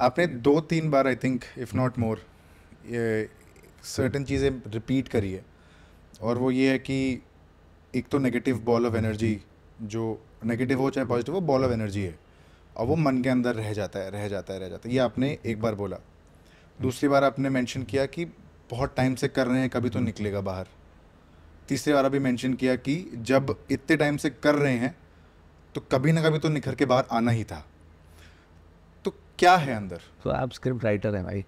आपने दो तीन बार I think if not more certain चीज़ें रिपीट करी है और वो ये है कि एक तो नेगेटिव बॉल ऑफ एनर्जी जो नेगेटिव हो चाहे पॉजिटिव हो बॉल ऑफ एनर्जी है और वो मन के अंदर रह जाता है रह जाता है रह जाता है ये आपने एक बार बोला दूसरी बार आपने मेंशन किया कि बहुत टाइम से कर रहे हैं कभी तो निकलेगा बाहर तीसरी बार अभी मेंशन किया कि जब इतने टाइम से कर रहे हैं तो कभी ना कभी तो निखर के बाहर आना ही था क्या है अंदर तो आप स्क्रिप्ट राइटर हैं भाई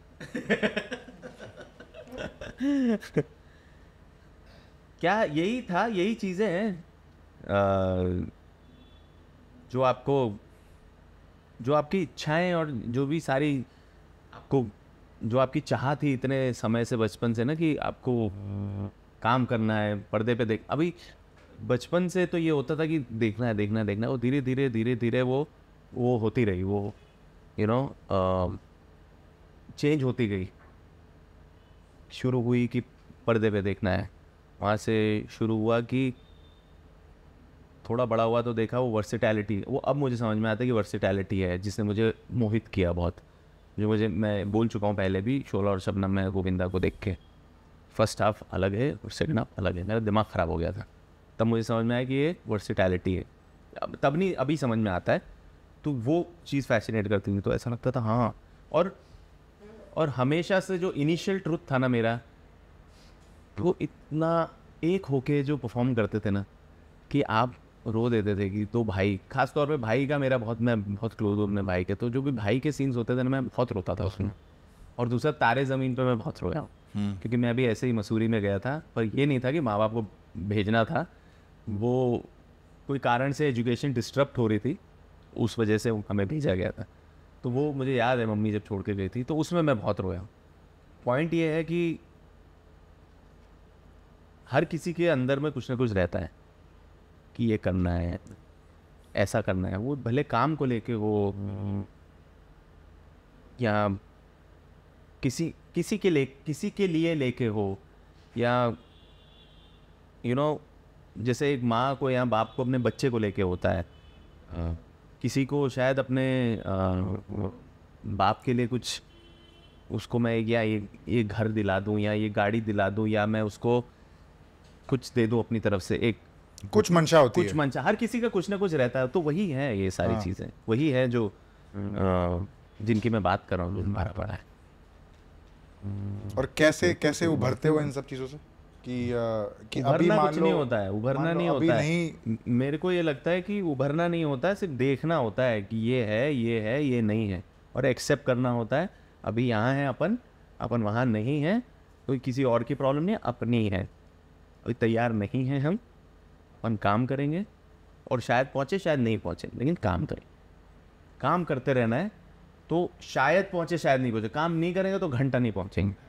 क्या यही था यही चीज़ें हैं जो आपको जो आपकी इच्छाएं और जो भी सारी आपको जो आपकी चाह थी इतने समय से बचपन से ना कि आपको काम करना है पर्दे पे देख अभी बचपन से तो ये होता था कि देखना है देखना है देखना है वो धीरे धीरे धीरे धीरे वो वो होती रही वो यू नो चेंज होती गई शुरू हुई कि पर्दे पे देखना है वहाँ से शुरू हुआ कि थोड़ा बड़ा हुआ तो देखा वो वर्सिटैलिटी वो अब मुझे समझ में आता है कि वर्सिटैलिटी है जिसने मुझे मोहित किया बहुत जो मुझे मैं बोल चुका हूँ पहले भी शोला और शबनम में गोविंदा को देख के फर्स्ट हाफ अलग है और सेकेंड हाफ अलग है मेरा दिमाग ख़राब हो गया था तब मुझे समझ में आया कि ये वर्सिटैलिटी है तब नहीं अभी समझ में आता है तो वो चीज़ फैसिनेट करती थी तो ऐसा लगता था हाँ और और हमेशा से जो इनिशियल ट्रुथ था ना मेरा वो इतना एक होके जो परफॉर्म करते थे ना कि आप रो देते थे कि तो भाई खास तौर पे भाई का मेरा बहुत मैं बहुत क्लोज हूँ अपने भाई के तो जो भी भाई के सीन्स होते थे ना मैं बहुत रोता था उसमें और दूसरा तारे ज़मीन पर मैं बहुत रोया हाँ। हम्म। क्योंकि मैं अभी ऐसे ही मसूरी में गया था पर ये नहीं था कि माँ बाप को भेजना था वो कोई कारण से एजुकेशन डिस्टर्ब हो रही थी उस वजह से हमें भेजा गया था तो वो मुझे याद है मम्मी जब छोड़ के गई थी तो उसमें मैं बहुत रोया पॉइंट ये है कि हर किसी के अंदर में कुछ ना कुछ रहता है कि ये करना है ऐसा करना है वो भले काम को लेके हो या किसी किसी के ले किसी के लिए लेके हो या यू you नो know, जैसे एक माँ को या बाप को अपने बच्चे को लेके होता है हाँ। किसी को शायद अपने बाप के लिए कुछ उसको मैं या ये ये घर दिला दूँ या ये गाड़ी दिला दूँ या मैं उसको कुछ दे दूँ अपनी तरफ से एक कुछ मंशा होती कुछ है मंशा हर किसी का कुछ ना कुछ रहता है तो वही है ये सारी हाँ। चीज़ें वही है जो जिनकी मैं बात कर रहा हूँ पड़ा है और कैसे कैसे उभरते हुए इन सब चीज़ों से कि कि अभी कुछ नहीं होता है उभरना नहीं होता है नहीं मेरे को ये लगता है कि उभरना नहीं होता है सिर्फ देखना होता है कि ये है ये है ये नहीं है और एक्सेप्ट करना होता है अभी यहाँ है अपन अपन वहाँ नहीं है कोई किसी और की प्रॉब्लम नहीं अपनी है अभी तैयार नहीं है हम अपन काम करेंगे और शायद पहुँचे शायद नहीं पहुँचे लेकिन काम करें काम करते रहना है तो शायद पहुँचे शायद नहीं पहुँचे काम नहीं करेंगे तो घंटा नहीं पहुँचेंगे